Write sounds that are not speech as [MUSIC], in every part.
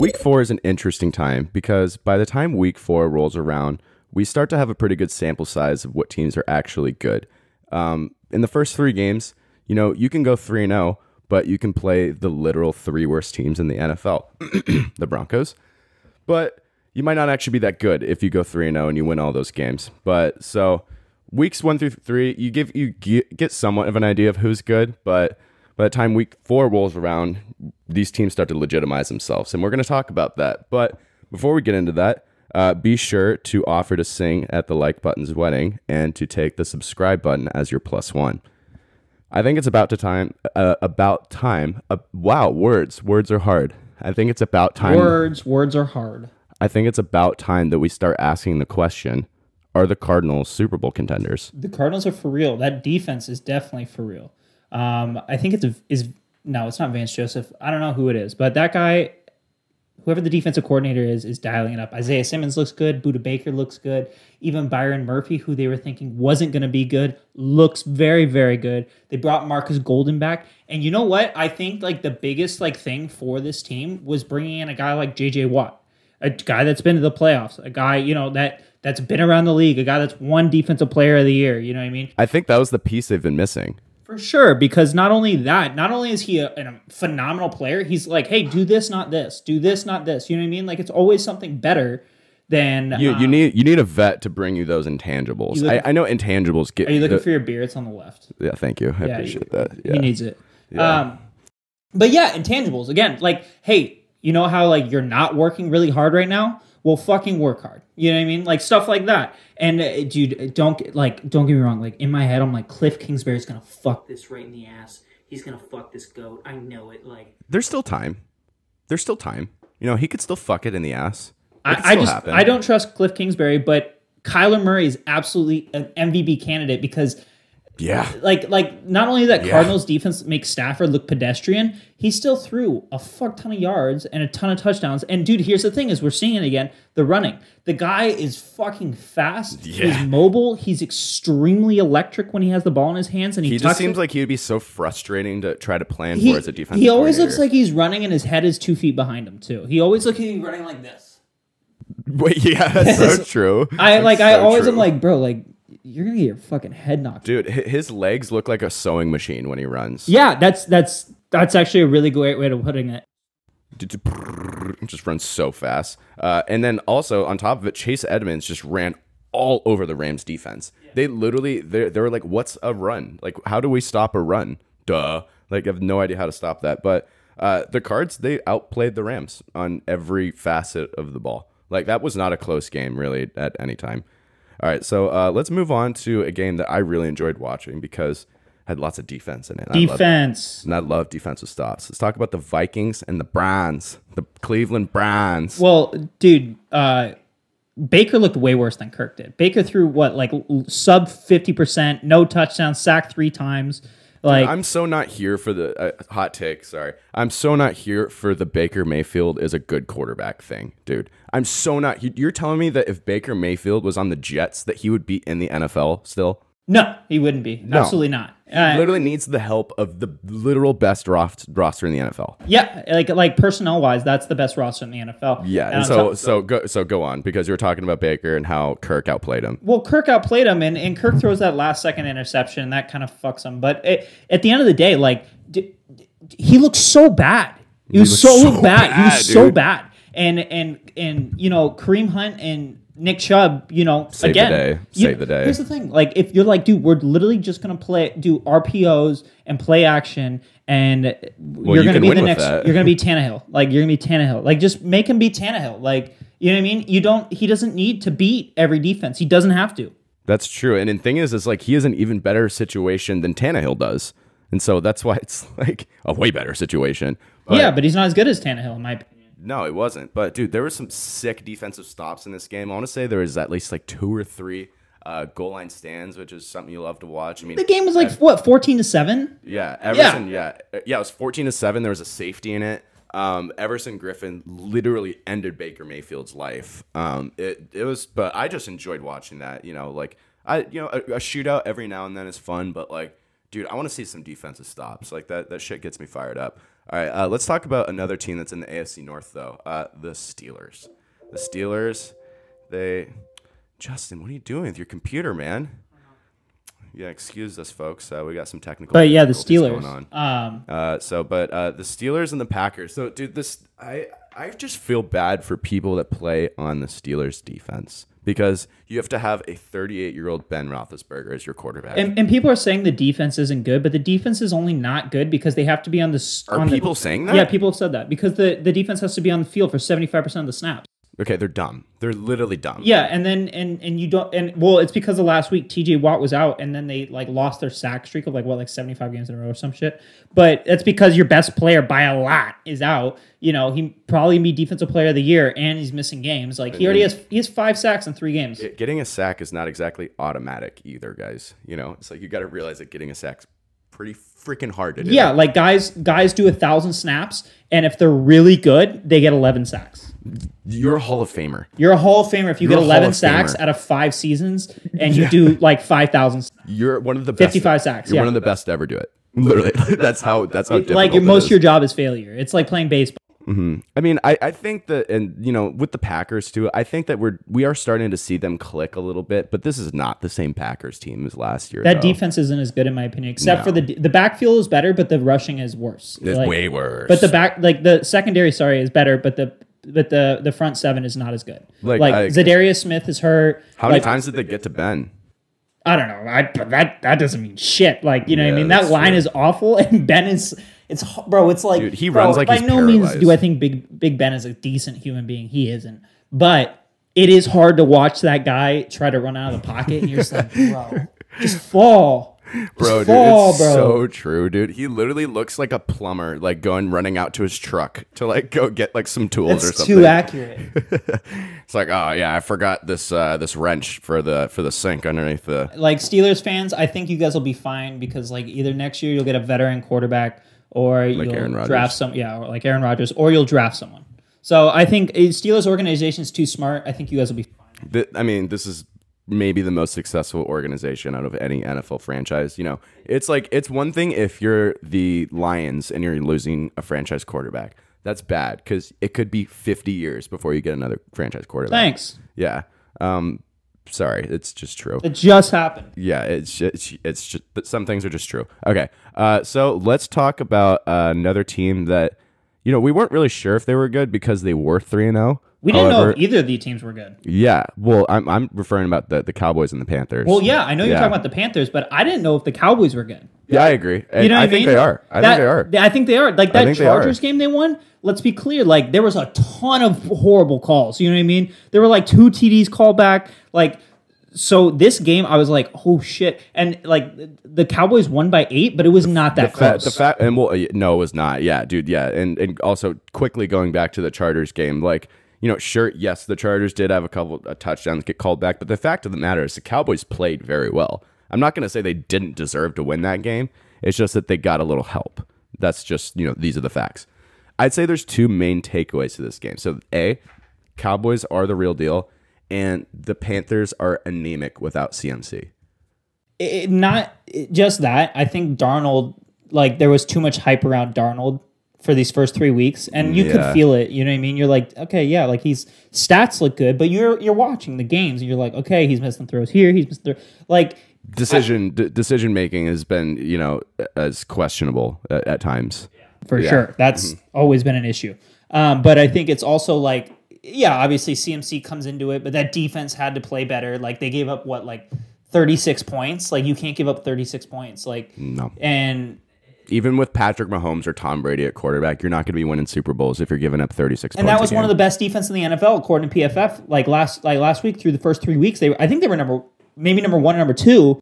Week four is an interesting time because by the time week four rolls around, we start to have a pretty good sample size of what teams are actually good. Um, in the first three games, you know, you can go 3 0, but you can play the literal three worst teams in the NFL, [CLEARS THROAT] the Broncos. But you might not actually be that good if you go 3 0 and you win all those games. But so weeks one through three, you give you get somewhat of an idea of who's good, but by the time week four rolls around, these teams start to legitimize themselves. And we're going to talk about that. But before we get into that, uh, be sure to offer to sing at the like button's wedding and to take the subscribe button as your plus one. I think it's about to time. Uh, about time. Uh, wow, words. Words are hard. I think it's about time. Words. Words are hard. I think it's about time that we start asking the question: Are the Cardinals Super Bowl contenders? The Cardinals are for real. That defense is definitely for real. Um, I think it's is no, it's not Vance Joseph. I don't know who it is, but that guy, whoever the defensive coordinator is, is dialing it up. Isaiah Simmons looks good. Buda Baker looks good. Even Byron Murphy, who they were thinking wasn't going to be good, looks very, very good. They brought Marcus Golden back, and you know what? I think like the biggest like thing for this team was bringing in a guy like J.J. Watt, a guy that's been to the playoffs, a guy you know that that's been around the league, a guy that's one defensive player of the year. You know what I mean? I think that was the piece they've been missing. For sure, because not only that, not only is he a, a, phenomenal player, he's like, hey, do this, not this, do this, not this. You know what I mean? Like it's always something better than you. Um, you need you need a vet to bring you those intangibles. You look, I, I, know intangibles get. Are you looking the, for your beer? It's on the left. Yeah, thank you. I yeah, appreciate that. Yeah. He needs it. Yeah. Um, but yeah, intangibles again. Like, hey, you know how like you're not working really hard right now well, fucking work hard. You know what I mean? Like stuff like that. And uh, dude, don't like don't get me wrong. Like in my head, I'm like Cliff Kingsbury's gonna fuck this right in the ass. He's gonna fuck this goat. I know it. Like there's still time. There's still time. You know he could still fuck it in the ass. It I, I just happen. I don't trust Cliff Kingsbury, but Kyler Murray is absolutely an MVP candidate because yeah. Like like not only that yeah. Cardinals defense makes Stafford look pedestrian, he still threw a fuck ton of yards and a ton of touchdowns. And dude, here's the thing is we're seeing it again, the running. The guy is fucking fast. Yeah. He's mobile. He's extremely electric when he has the ball in his hands and he, he just seems it. like he would be so frustrating to try to plan he, for as a defense. He always looks like he's running and his head is two feet behind him too. He always looks like he's running like this. [LAUGHS] Wait, yeah, that's so [LAUGHS] true. I like I always true. am like, bro, like you're gonna get your fucking head knocked. Dude, his legs look like a sewing machine when he runs. Yeah, that's that's that's actually a really great way of putting it. Just runs so fast. Uh, and then also on top of it, Chase Edmonds just ran all over the Rams defense. Yeah. They literally they they were like, "What's a run? Like, how do we stop a run? Duh! Like, I have no idea how to stop that." But uh, the Cards they outplayed the Rams on every facet of the ball. Like that was not a close game really at any time. All right, so uh, let's move on to a game that I really enjoyed watching because had lots of defense in it. Defense. I and I love defensive stops. Let's talk about the Vikings and the Browns, the Cleveland Browns. Well, dude, uh, Baker looked way worse than Kirk did. Baker threw what, like sub 50%, no touchdown, sacked three times. Like Dude, I'm so not here for the uh, hot take. Sorry, I'm so not here for the Baker Mayfield is a good quarterback thing, dude. I'm so not. You're telling me that if Baker Mayfield was on the Jets, that he would be in the NFL still? No, he wouldn't be. No. Absolutely not. Uh, he literally needs the help of the literal best roster in the NFL. Yeah, like like personnel wise, that's the best roster in the NFL. Yeah, and, uh, so so go so go on because you were talking about Baker and how Kirk outplayed him. Well, Kirk outplayed him, and, and Kirk throws that last second interception, and that kind of fucks him. But it, at the end of the day, like d- d- he looked so bad. He, he was so, so, bad. bad. He was dude. so bad. And and and you know Kareem Hunt and Nick Chubb, you know, Save again, the day. Save you, the day. Here's the thing: like, if you're like, dude, we're literally just gonna play, do RPOs and play action, and well, you're you are going to be the next. That. You're gonna be [LAUGHS] Tannehill. Like, you're gonna be Tannehill. Like, just make him be Tannehill. Like, you know what I mean? You don't. He doesn't need to beat every defense. He doesn't have to. That's true. And the thing is, is like he is an even better situation than Tannehill does, and so that's why it's [LAUGHS] like a way better situation. But, yeah, but he's not as good as Tannehill, in my opinion. No, it wasn't. But dude, there were some sick defensive stops in this game. I want to say there was at least like two or three uh, goal line stands, which is something you love to watch. I mean, the game was like what fourteen to seven. Yeah, Everson. Yeah. yeah, uh, yeah, it was fourteen to seven. There was a safety in it. Um, Everson Griffin literally ended Baker Mayfield's life. Um, it it was, but I just enjoyed watching that. You know, like I, you know, a, a shootout every now and then is fun, but like dude, I want to see some defensive stops. Like that, that shit gets me fired up. All right, uh, let's talk about another team that's in the AFC North, though. Uh, the Steelers. The Steelers. They, Justin, what are you doing with your computer, man? Yeah, excuse us, folks. Uh, we got some technical. But yeah, the Steelers. Going on. Um, uh, so, but uh, the Steelers and the Packers. So, dude, this I I just feel bad for people that play on the Steelers defense because you have to have a 38 year old Ben Roethlisberger as your quarterback. And, and, people are saying the defense isn't good, but the defense is only not good because they have to be on the. Are on people the, saying that? Yeah, people have said that because the, the defense has to be on the field for 75% of the snaps. Okay, they're dumb. They're literally dumb. Yeah, and then and and you don't and well, it's because the last week TJ Watt was out, and then they like lost their sack streak of like what like seventy five games in a row or some shit. But that's because your best player by a lot is out. You know, he probably be defensive player of the year, and he's missing games. Like he already has he has five sacks in three games. Getting a sack is not exactly automatic either, guys. You know, it's like you got to realize that getting a sack's pretty freaking hard to do. Yeah, like guys guys do a thousand snaps, and if they're really good, they get eleven sacks you're a Hall of Famer. You're a Hall of Famer if you you're get 11 sacks Famer. out of five seasons and you yeah. do like 5,000. You're one of the best. 55 sacks. You're yeah. one of the best to ever do it. Literally, [LAUGHS] that's how that's how like most of your job is failure. It's like playing baseball. Mm-hmm. I mean, I, I think that, and you know, with the Packers too, I think that we're we are starting to see them click a little bit. But this is not the same Packers team as last year. That though. defense isn't as good in my opinion, except no. for the the backfield is better, but the rushing is worse. It's like, way worse. But the back, like the secondary, sorry, is better, but the but the the front seven is not as good. Like, like Zadarius Smith is hurt. How many times did they get to Ben? I don't know. I that that doesn't mean shit. Like you know, yeah, what I mean that line true. is awful, [LAUGHS] and Ben is it's bro. It's like Dude, he runs like by no paralyzed. means do I think Big Big Ben is a decent human being. He isn't, but it is hard to watch that guy try to run out of the pocket, and you're just like, [LAUGHS] bro, just fall bro, dude, fall, it's bro. so true, dude. He literally looks like a plumber, like going running out to his truck to like go get like some tools or something. Too accurate. [LAUGHS] it's like, oh yeah, I forgot this uh, this wrench for the for the sink underneath the. Like Steelers fans, I think you guys will be fine because like either next year you'll get a veteran quarterback or like you'll draft some, yeah, like Aaron Rodgers, or you'll draft someone. So I think eh, Steelers organization is too smart. I think you guys will be. I mean, this is maybe the most successful organization out of any NFL franchise. You know, it's like it's one thing if you're the Lions and you're losing a franchise quarterback. That's bad because it could be 50 years before you get another franchise quarterback. Thanks. Yeah. Um, sorry, it's just true. It just happened. Yeah, it's it's it's just some things are just true. Okay. Uh, so let's talk about uh, another team that you know, we weren't really sure if they were good because they were 3 and 0. We didn't However, know if either of the teams were good. Yeah. Well, I'm, I'm referring about the, the Cowboys and the Panthers. Well, yeah, I know you're yeah. talking about the Panthers, but I didn't know if the Cowboys were good. Yeah, I agree. And you know I, mean? think they are. I that, think they are. I think they are. Like that Chargers game they won, let's be clear, like there was a ton of horrible calls. You know what I mean? There were like two TDs called back. Like so this game, I was like, oh shit, and like the Cowboys won by eight, but it was not that the close. Fa- the fact, and well, no, it was not. Yeah, dude. Yeah, and and also quickly going back to the Chargers game, like you know, sure, yes, the Chargers did have a couple of touchdowns get called back, but the fact of the matter is the Cowboys played very well. I'm not going to say they didn't deserve to win that game. It's just that they got a little help. That's just, you know, these are the facts. I'd say there's two main takeaways to this game. So, A, Cowboys are the real deal and the Panthers are anemic without CMC. It, not just that. I think Darnold, like, there was too much hype around Darnold for these first three weeks, and you yeah. could feel it. You know what I mean? You're like, okay, yeah, like he's stats look good, but you're you're watching the games, and you're like, okay, he's missing throws here, he's missing throws. like decision I, d- decision making has been you know as questionable at, at times. For yeah. sure, that's mm-hmm. always been an issue. Um, but I think it's also like yeah, obviously CMC comes into it, but that defense had to play better. Like they gave up what like 36 points. Like you can't give up 36 points. Like no. And even with Patrick Mahomes or Tom Brady at quarterback, you're not going to be winning Super Bowls if you're giving up 36. And that was one of the best defense in the NFL according to PFF. Like last like last week through the first three weeks, they I think they were number maybe number one, or number two,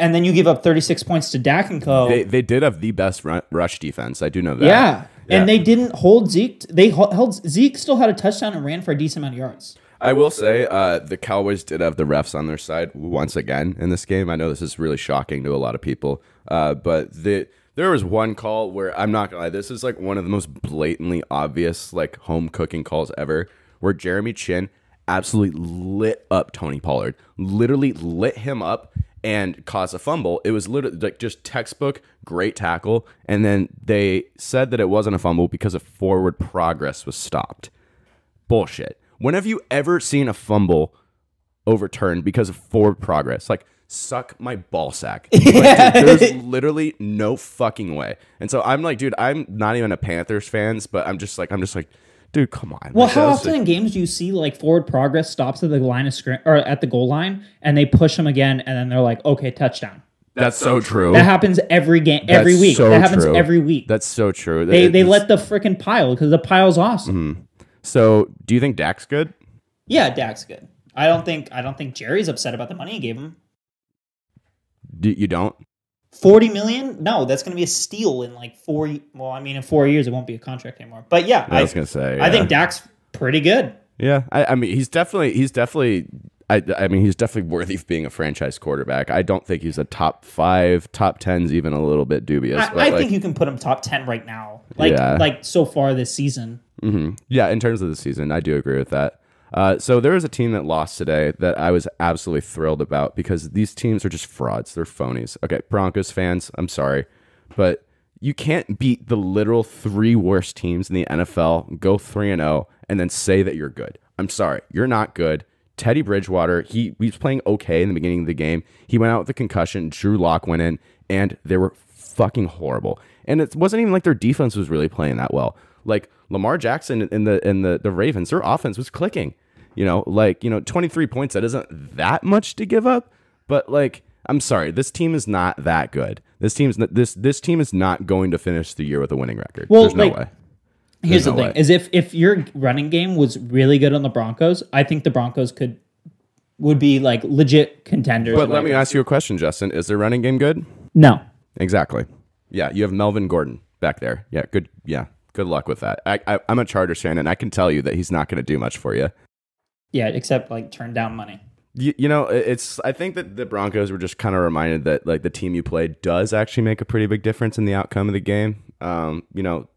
and then you give up 36 points to Dak and Co. They, they did have the best run, rush defense. I do know that. Yeah. yeah. And they didn't hold Zeke. They held Zeke still had a touchdown and ran for a decent amount of yards. I will say uh, the Cowboys did have the refs on their side once again in this game. I know this is really shocking to a lot of people, uh, but the there was one call where I'm not gonna lie, this is like one of the most blatantly obvious like home cooking calls ever, where Jeremy Chin absolutely lit up Tony Pollard, literally lit him up, and cause a fumble. It was literally like just textbook great tackle. And then they said that it wasn't a fumble because a forward progress was stopped. Bullshit. When have you ever seen a fumble overturned because of forward progress? Like, suck my ball sack. [LAUGHS] Like, dude, there's literally no fucking way. And so I'm like, dude, I'm not even a Panthers fans, but I'm just like, I'm just like, dude, come on. Well, like, how often in games do you see like forward progress stops at the line of screen or at the goal line and they push them again and then they're like, okay, touchdown. That's, so true. That happens every game, every that's week. So that happens true. every week. That's so true. They they let the freaking pile because the pile's awesome. Mm -hmm. So, do you think Dak's good? Yeah, Dak's good. I don't think I don't think Jerry's upset about the money he gave him. Do, you don't? 40 million? No, that's going to be a steal in like four. Well, I mean, in four years, it won't be a contract anymore. But yeah, yeah I, I, was going to say, yeah. I think Dak's pretty good. Yeah, I, I mean, he's definitely, he's definitely I, I, mean, he's definitely worthy of being a franchise quarterback. I don't think he's a top five, top tens, even a little bit dubious. I, I like, think you can put him top ten right now, like yeah. like so far this season. Mm -hmm. Yeah, in terms of the season, I do agree with that. Uh, so there is a team that lost today that I was absolutely thrilled about because these teams are just frauds. They're phonies. Okay, Broncos fans, I'm sorry, but you can't beat the literal three worst teams in the NFL, go 3 and 0 and then say that you're good. I'm sorry, you're not good. Teddy Bridgewater, he, he was playing okay in the beginning of the game. He went out with a concussion. Drew Lock went in, and they were fucking horrible. And it wasn't even like their defense was really playing that well. Like Lamar Jackson in the in the the Ravens, their offense was clicking. You know, like you know, 23 points. That isn't that much to give up, but like I'm sorry, this team is not that good. This team's this this team is not going to finish the year with a winning record. Well, There's like, no way. Here's the thing: way. is if if your running game was really good on the Broncos, I think the Broncos could would be like legit contenders. But let me ask you a question, Justin: Is their running game good? No. Exactly. Yeah, you have Melvin Gordon back there. Yeah, good. Yeah, Good luck with that. I, I, I'm a Chargers fan, and I can tell you that he's not going to do much for you. Yeah, except like turn down money. You, you know, it's. I think that the Broncos were just kind of reminded that like the team you play does actually make a pretty big difference in the outcome of the game. Um, you know,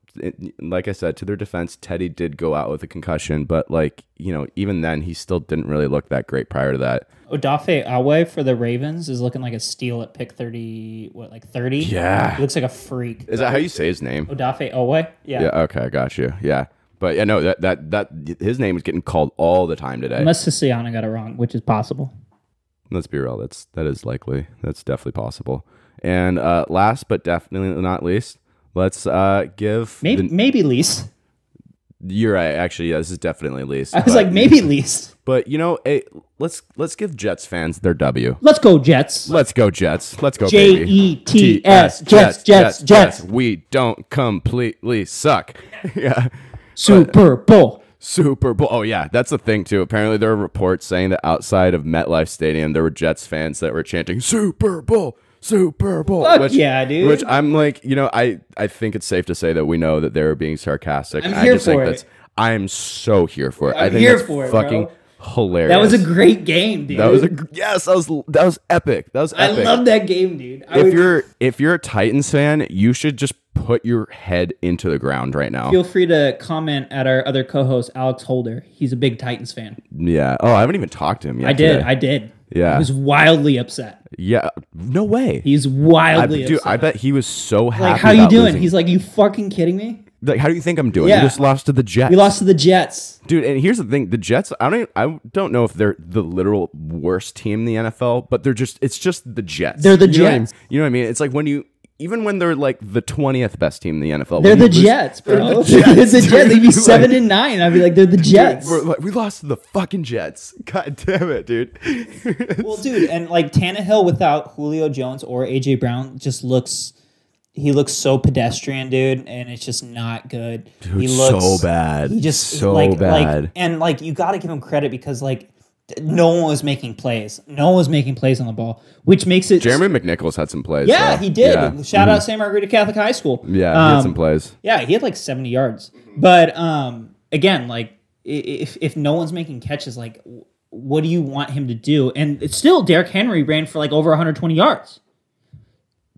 like I said, to their defense, Teddy did go out with a concussion, but like, you know, even then, he still didn't really look that great prior to that. Odafe Awe for the Ravens is looking like a steal at pick 30, what, like 30? Yeah. He looks like a freak. Is that how you say his name? Odafe Awe? Yeah. Yeah. Okay. I got you. Yeah. But yeah, no, that, that, that, his name is getting called all the time today. Unless Ceciana got it wrong, which is possible. Let's be real. That's, that is likely. That's definitely possible. And uh, last but definitely not least, Let's uh, give maybe the, maybe least. You're right. Actually, yeah, this is definitely least. I was but, like maybe least. But you know, hey, let's let's give Jets fans their W. Let's go Jets. Let's go Jets. Let's go J E T S Jets Jets Jets. We don't completely suck. [LAUGHS] yeah. Super Bowl. Super Bowl. Oh yeah, that's the thing too. Apparently, there are reports saying that outside of MetLife Stadium, there were Jets fans that were chanting "Super Bowl, Super Bowl. Fuck which, yeah, dude. Which I'm like, you know, I I think it's safe to say that we know that they're being sarcastic. I'm here I just for think it. that's I'm so here for it. I'm i think here for it, fucking bro hilarious. That was a great game, dude. That was a, yes, that was that was epic. That was epic. I love that game, dude. I if would, you're if you're a Titans fan, you should just put your head into the ground right now. Feel free to comment at our other co-host Alex Holder. He's a big Titans fan. Yeah. Oh, I haven't even talked to him yet. I did. Today. I did. Yeah. He was wildly upset. Yeah. No way. He's wildly I, dude, upset. Dude, I bet he was so happy. Like, how you doing? Losing. He's like, you fucking kidding me? Like, how do you think I'm doing? Yeah. just lost to the Jets. We lost to the Jets, dude. And here's the thing: the Jets. I don't. I don't know if they're the literal worst team in the NFL, but they're just. It's just the Jets. They're the you Jets. Know I mean? You know what I mean? It's like when you even when they're like the twentieth best team in the NFL. They're the Jets, bro. They're the [LAUGHS] Jets. they Jets. They'd be [LAUGHS] seven and nine. I'd be like, they're the Jets. Dude, like, we lost to the fucking Jets. [LAUGHS] God damn it, dude. well, dude, and like Tannehill without Julio Jones or AJ Brown just looks he looks so pedestrian, dude, and it's just not good. Dude, he looks so bad. He just so like, bad. Like, and like you got to give him credit because like no one was making plays. No one was making plays on the ball, which makes it. Jeremy McNichols had some plays. Yeah, so. he did. Yeah. Shout out mm -hmm. San Margarita Catholic High School. Yeah, um, he had um, some plays. Yeah, he had like seventy yards. But um, again, like if if no one's making catches, like what do you want him to do? And still, Derrick Henry ran for like over 120 yards.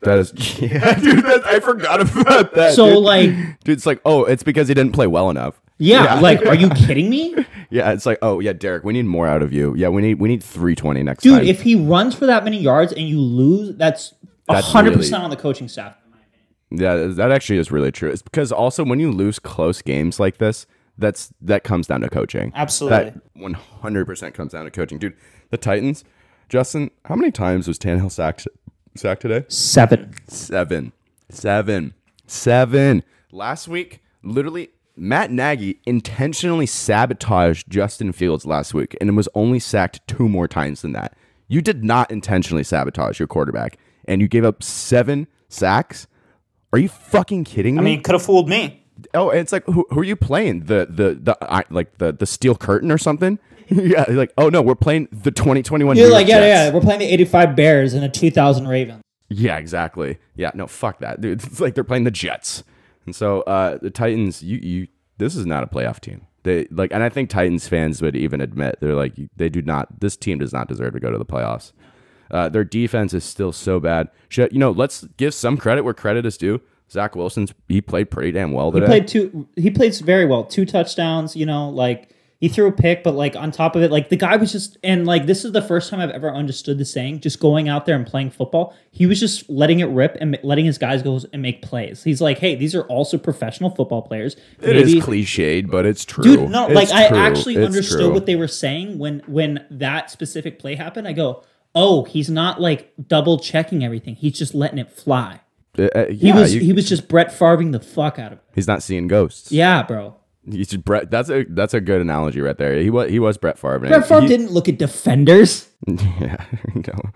That is, [LAUGHS] yeah, dude. That, I forgot about that. So dude. like, dude, it's like, oh, it's because he didn't play well enough. Yeah, yeah, like, are you [LAUGHS] kidding me? Yeah, it's like, oh yeah, Derek, we need more out of you. Yeah, we need we need three twenty next dude, time. Dude, if he runs for that many yards and you lose, that's hundred percent really, on the coaching staff. Yeah, that actually is really true. It's because also when you lose close games like this, that's that comes down to coaching. Absolutely, one hundred percent comes down to coaching, dude. The Titans, Justin, how many times was Tannehill sacked sack today? Seven. Seven. Seven. Seven. Last week, literally, Matt Nagy intentionally sabotaged Justin Fields last week and was only sacked two more times than that. You did not intentionally sabotage your quarterback and you gave up seven sacks. Are you fucking kidding me? I mean, could have fooled me. Oh, it's like who, who, are you playing? The the the like the the steel curtain or something? [LAUGHS] yeah, like oh no, we're playing the 2021. You're New like York yeah, Jets. yeah, we're playing the 85 Bears and the 2000 Ravens. Yeah, exactly. Yeah, no, fuck that, dude. [LAUGHS] It's like they're playing the Jets, and so uh, the Titans. You, you, this is not a playoff team. They like, and I think Titans fans would even admit they're like they do not. This team does not deserve to go to the playoffs. Uh, their defense is still so bad. Should, you know, let's give some credit where credit is due. Zach Wilson's he played pretty damn well today. He played two. He played very well. Two touchdowns. You know, like he threw a pick, but like on top of it, like the guy was just and like this is the first time I've ever understood the saying, just going out there and playing football. He was just letting it rip and letting his guys go and make plays. He's like, hey, these are also professional football players. Maybe, it is cliched, but it's true. Dude, no, it's like true. I actually it's understood true. what they were saying when when that specific play happened. I go, oh, he's not like double checking everything. He's just letting it fly. Uh, uh yeah, he was you, he was just Brett Farving the fuck out of it. He's not seeing ghosts. Yeah, bro. He's just Brett. That's a that's a good analogy right there. He was he was Brett Favre. Brett Favre he, didn't look at defenders. [LAUGHS] Yeah, [LAUGHS] no.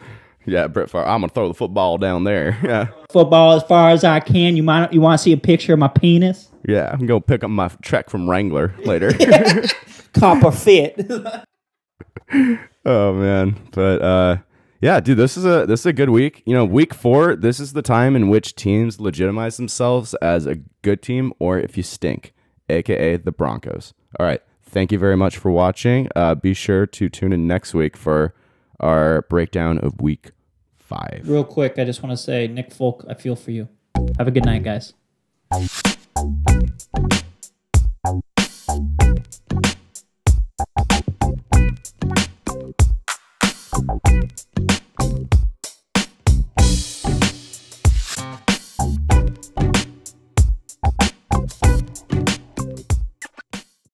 Yeah, Brett Favre. I'm gonna throw the football down there. [LAUGHS] Yeah. Football as far as I can. You might you want to see a picture of my penis? Yeah, I'm gonna pick up my check from Wrangler later. Copper fit. oh man, but uh, yeah, dude, this is a this is a good week. You know, week four. This is the time in which teams legitimize themselves as a good team, or if you stink aka the Broncos. All right. Thank you very much for watching. Uh, be sure to tune in next week for our breakdown of week five. Real quick, I just want to say, Nick Folk, I feel for you. Have a good night, guys. Thank you.